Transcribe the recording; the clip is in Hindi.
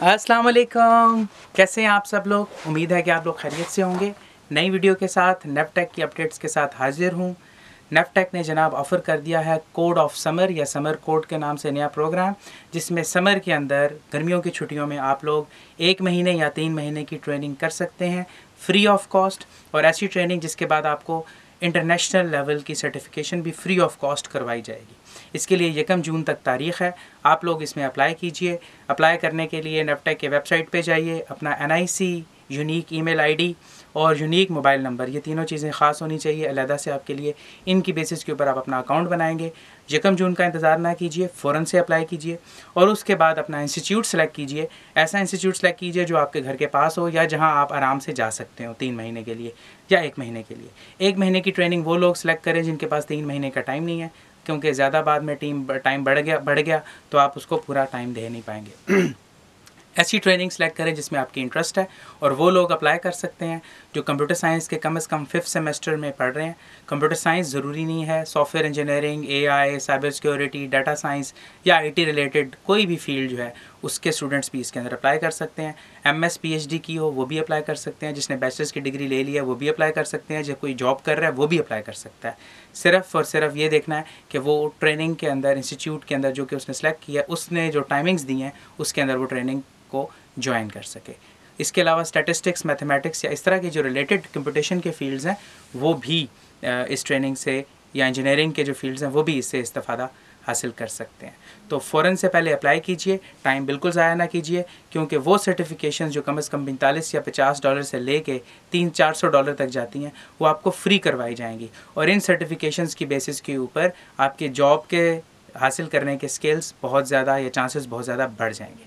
वालेकुम कैसे हैं आप सब लोग उम्मीद है कि आप लोग खैरियत से होंगे नई वीडियो के साथ नेपटेक की अपडेट्स के साथ हाजिर हूँ नेपटेक ने जनाब ऑफ़र कर दिया है कोड ऑफ समर या समर कोड के नाम से नया प्रोग्राम जिसमें समर के अंदर गर्मियों की छुट्टियों में आप लोग एक महीने या तीन महीने की ट्रेनिंग कर सकते हैं फ्री ऑफ कॉस्ट और ऐसी ट्रेनिंग जिसके बाद आपको इंटरनेशनल लेवल की सर्टिफिकेशन भी फ्री ऑफ कॉस्ट करवाई जाएगी इसके लिए यकम जून तक तारीख है आप लोग इसमें अप्लाई कीजिए अप्लाई करने के लिए नेपटेक के वेबसाइट पे जाइए अपना एन यूनिक ईमेल आईडी और यूनिक मोबाइल नंबर ये तीनों चीज़ें खास होनी चाहिए अलहदा से आपके लिए इनकी बेसिस के ऊपर आप अपना अकाउंट बनाएंगे यकम जून का इंतज़ार ना कीजिए फ़ौरन से अप्लाई कीजिए और उसके बाद अपना इंस्टीट्यूट सेलेक्ट कीजिए ऐसा इंस्टीट्यूट सेलेक्ट कीजिए जो आपके घर के पास हो या जहाँ आप आराम से जा सकते हो तीन महीने के लिए या एक महीने के लिए एक महीने की ट्रेनिंग वो लोग सेलेक्ट करें जिनके पास तीन महीने का टाइम नहीं है क्योंकि ज़्यादा बाद में टीम टाइम बढ़ गया बढ़ गया तो आप उसको पूरा टाइम दे नहीं पाएंगे ऐसी ट्रेनिंग सेलेक्ट करें जिसमें आपकी इंटरेस्ट है और वो लोग अप्लाई कर सकते हैं जो कंप्यूटर साइंस के कम से कम फिफ्थ सेमेस्टर में पढ़ रहे हैं कंप्यूटर साइंस ज़रूरी नहीं है software engineering AI cyber security data science या आईटी रिलेटेड कोई भी फील्ड जो है उसके स्टूडेंट्स भी इसके अंदर अप्लाई कर सकते हैं M S P H D की हो वो भी अप्लाई कर सकते हैं जिसने बैचलर्स की डिग्री ले ली है वो भी अप्लाई कर सकते हैं जो कोई जॉब कर रहा है वो भी अप्लाई कर सकता है सिर्फ और सिर्फ ये देखना है कि वो ट्रेनिंग के अंदर इंस्टीट्यूट के अंदर जो कि उसने सेलेक्ट किया उसने जो टाइमिंग्स दी हैं उसके अंदर वो ट्रेनिंग को ज्वाइन कर सके इसके अलावा स्टैटिस्टिक्स मैथमेटिक्स या इस तरह के जो रिलेटेड कंपटीशन के फील्ड्स हैं वो भी इस ट्रेनिंग से या इंजीनियरिंग के जो फील्ड्स हैं वो भी इससे इस्ता हासिल कर सकते हैं तो फ़ौरन से पहले अप्लाई कीजिए टाइम बिल्कुल ज़ाया ना कीजिए क्योंकि वो सर्टिफिकेशन जो कम से कम पैंतालीस या पचास डॉलर से ले कर तीन चार सौ डॉलर तक जाती हैं वो आपको फ्री करवाई जाएंगी और इन सर्टिफिकेशंस की बेसिस के ऊपर आपके जॉब के हासिल करने के स्किल्स बहुत ज़्यादा या चांसेस बहुत ज़्यादा बढ़ जाएंगे